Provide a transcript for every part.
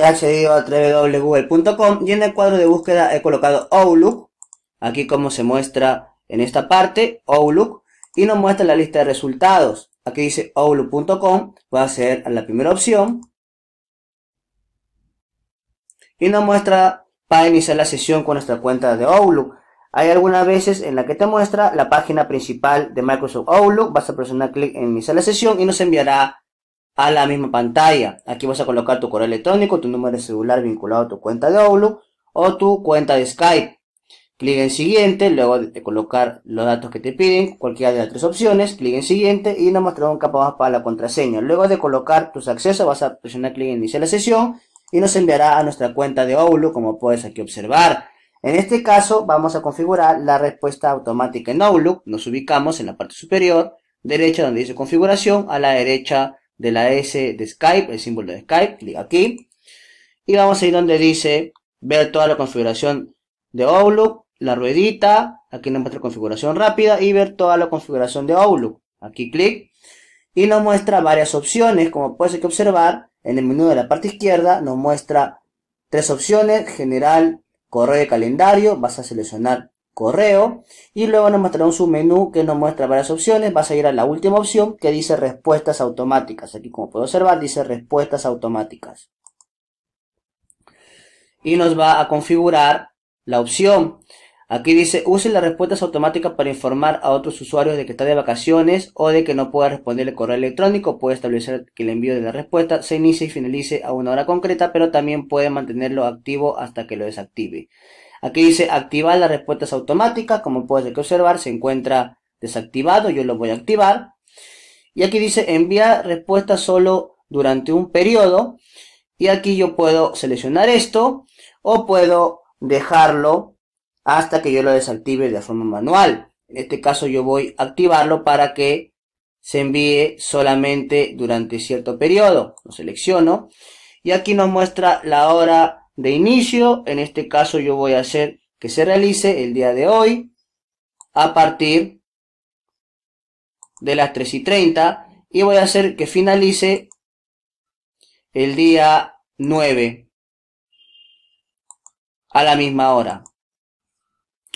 he accedido a www.google.com y en el cuadro de búsqueda he colocado Outlook, aquí como se muestra en esta parte, Outlook, y nos muestra la lista de resultados. Aquí dice outlook.com, voy a acceder a la primera opción y nos muestra para iniciar la sesión con nuestra cuenta de Outlook. Hay algunas veces en la que te muestra la página principal de Microsoft Outlook, vas a presionar clic en iniciar la sesión y nos enviará a la misma pantalla. Aquí vas a colocar tu correo electrónico, tu número de celular vinculado a tu cuenta de Outlook o tu cuenta de Skype. Clic en siguiente, luego de colocar los datos que te piden, cualquiera de las tres opciones, clic en siguiente y nos mostrará un campo más para la contraseña. Luego de colocar tus accesos vas a presionar clic en iniciar la sesión y nos enviará a nuestra cuenta de Outlook como puedes aquí observar. En este caso vamos a configurar la respuesta automática en Outlook. Nos ubicamos en la parte superior derecha donde dice configuración, a la derecha de la S de Skype, el símbolo de Skype, clic aquí. Y vamos a ir donde dice ver toda la configuración de Outlook, la ruedita, aquí nos muestra configuración rápida y ver toda la configuración de Outlook. Aquí clic y nos muestra varias opciones, como puedes observar, en el menú de la parte izquierda nos muestra tres opciones, general, correo de calendario, vas a seleccionar correo y luego nos mostrará un menú que nos muestra varias opciones vas a ir a la última opción que dice respuestas automáticas aquí como puedo observar dice respuestas automáticas y nos va a configurar la opción aquí dice use las respuestas automáticas para informar a otros usuarios de que está de vacaciones o de que no pueda responder el correo electrónico puede establecer que el envío de la respuesta se inicie y finalice a una hora concreta pero también puede mantenerlo activo hasta que lo desactive Aquí dice activar las respuestas automáticas, como puedes observar, se encuentra desactivado, yo lo voy a activar. Y aquí dice enviar respuestas solo durante un periodo. Y aquí yo puedo seleccionar esto o puedo dejarlo hasta que yo lo desactive de forma manual. En este caso yo voy a activarlo para que se envíe solamente durante cierto periodo. Lo selecciono y aquí nos muestra la hora de inicio. En este caso yo voy a hacer que se realice el día de hoy a partir de las 3 y 30 y voy a hacer que finalice el día 9 a la misma hora.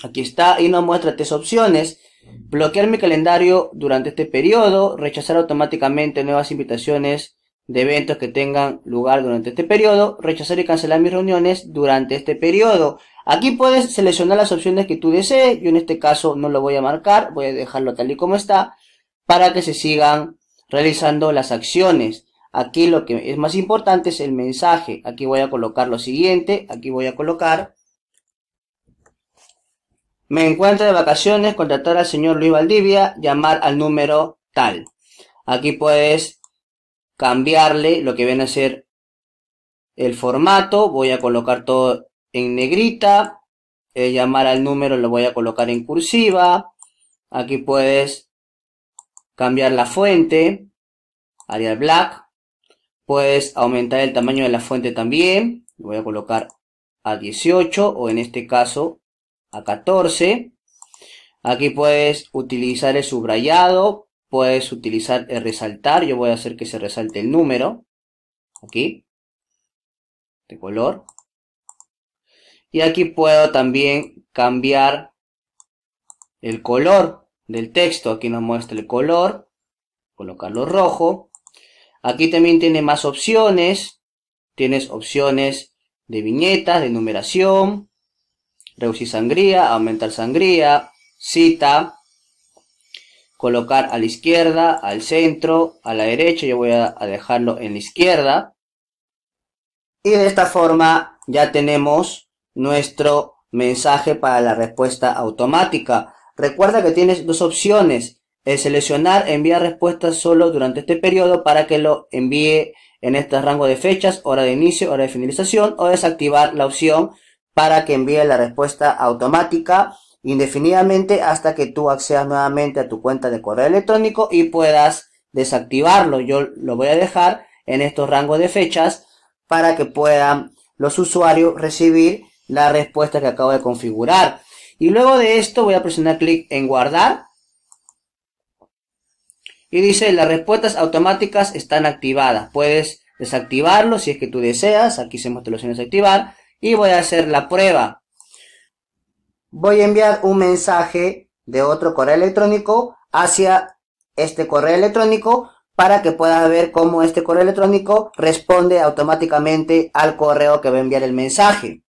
Aquí está y nos muestra tres opciones. Bloquear mi calendario durante este periodo, rechazar automáticamente nuevas invitaciones de eventos que tengan lugar durante este periodo, rechazar y cancelar mis reuniones durante este periodo. Aquí puedes seleccionar las opciones que tú desees, yo en este caso no lo voy a marcar, voy a dejarlo tal y como está, para que se sigan realizando las acciones. Aquí lo que es más importante es el mensaje. Aquí voy a colocar lo siguiente, aquí voy a colocar... Me encuentro de vacaciones, contratar al señor Luis Valdivia, llamar al número tal. Aquí puedes cambiarle lo que viene a ser el formato. Voy a colocar todo en negrita. llamar al número lo voy a colocar en cursiva. Aquí puedes cambiar la fuente. Arial Black. Puedes aumentar el tamaño de la fuente también. Lo voy a colocar a 18 o en este caso a 14. Aquí puedes utilizar el subrayado puedes utilizar el eh, resaltar. Yo voy a hacer que se resalte el número. Aquí. De color. Y aquí puedo también cambiar el color del texto. Aquí nos muestra el color. Colocarlo rojo. Aquí también tiene más opciones. Tienes opciones de viñetas, de numeración. Reducir sangría, aumentar sangría, cita, colocar a la izquierda, al centro, a la derecha. Yo voy a, dejarlo en la izquierda. Y de esta forma ya tenemos nuestro mensaje para la respuesta automática. Recuerda que tienes dos opciones. seleccionar enviar respuestas solo durante este periodo para que lo envíe en este rango de fechas, hora de inicio, hora de finalización o desactivar la opción para que envíe la respuesta automática indefinidamente hasta que tú accedas nuevamente a tu cuenta de correo electrónico y puedas desactivarlo. Yo lo voy a dejar en estos rangos de fechas para que puedan los usuarios recibir la respuesta que acabo de configurar. Y luego de esto voy a presionar clic en guardar. Y dice las respuestas automáticas están activadas. Puedes desactivarlo si es que tú deseas. Aquí se muestra la opción desactivar. Y voy a hacer la prueba voy a enviar un mensaje de otro correo electrónico hacia este correo electrónico para que pueda ver cómo este correo electrónico responde automáticamente al correo que va a enviar el mensaje.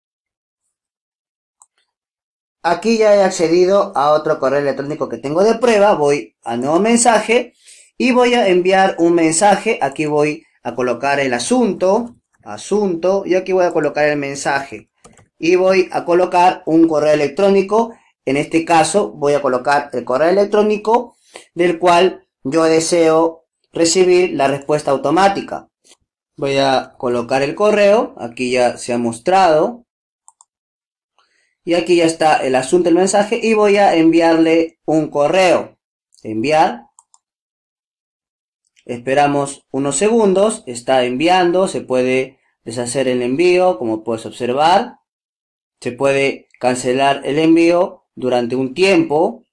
Aquí ya he accedido a otro correo electrónico que tengo de prueba, voy a nuevo mensaje y voy a enviar un mensaje, aquí voy a colocar el asunto, asunto y aquí voy a colocar el mensaje y voy a colocar un correo electrónico. En este caso voy a colocar el correo electrónico del cual yo deseo recibir la respuesta automática. Voy a colocar el correo, aquí ya se ha mostrado. Y aquí ya está el asunto del mensaje y voy a enviarle un correo. Enviar. Esperamos unos segundos, está enviando, se puede deshacer el envío como puedes observar. Se puede cancelar el envío durante un tiempo.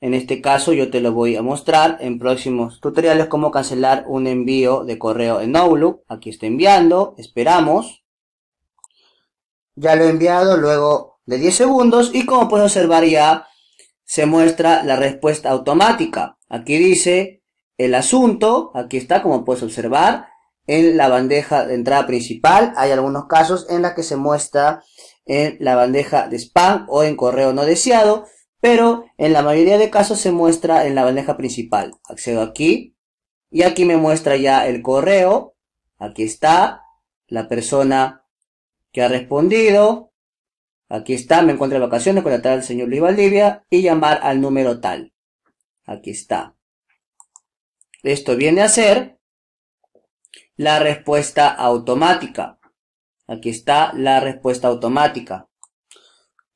En este caso yo te lo voy a mostrar en próximos tutoriales cómo cancelar un envío de correo en Outlook. Aquí está enviando, esperamos. Ya lo he enviado luego de 10 segundos y como puedes observar ya se muestra la respuesta automática. Aquí dice el asunto, aquí está como puedes observar, en la bandeja de entrada principal. Hay algunos casos en los que se muestra en la bandeja de spam o en correo no deseado, pero en la mayoría de casos se muestra en la bandeja principal. Accedo aquí y aquí me muestra ya el correo. Aquí está la persona que ha respondido. Aquí está, me encuentro en vacaciones, tarde al señor Luis Valdivia y llamar al número tal. Aquí está. Esto viene a ser la respuesta automática. Aquí está la respuesta automática.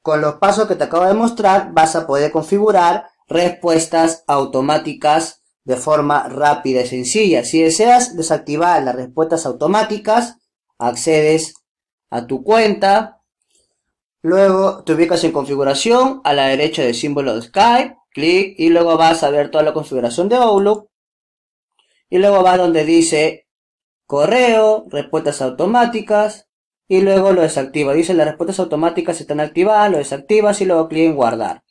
Con los pasos que te acabo de mostrar vas a poder configurar respuestas automáticas de forma rápida y sencilla. Si deseas desactivar las respuestas automáticas, accedes a tu cuenta. Luego te ubicas en configuración a la derecha del símbolo de Skype, clic y luego vas a ver toda la configuración de Outlook. Y luego vas donde dice correo, respuestas automáticas, y luego lo desactiva. Dice las respuestas automáticas están activadas, lo desactivas y luego clic en guardar.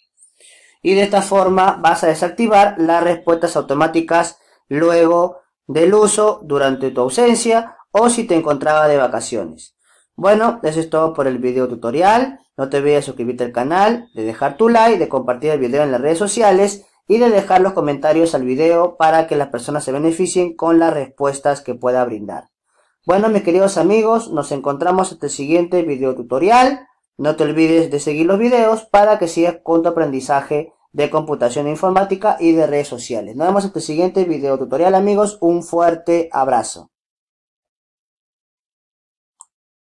Y de esta forma vas a desactivar las respuestas automáticas luego del uso durante tu ausencia o si te encontraba de vacaciones. Bueno, eso es todo por el video tutorial. No te olvides de suscribirte al canal, de dejar tu like, de compartir el video en las redes sociales y de dejar los comentarios al video para que las personas se beneficien con las respuestas que pueda brindar. Bueno, mis queridos amigos, nos encontramos en el este siguiente video tutorial. No te olvides de seguir los videos para que sigas con tu aprendizaje de computación informática y de redes sociales. Nos vemos en el este siguiente video tutorial, amigos. Un fuerte abrazo.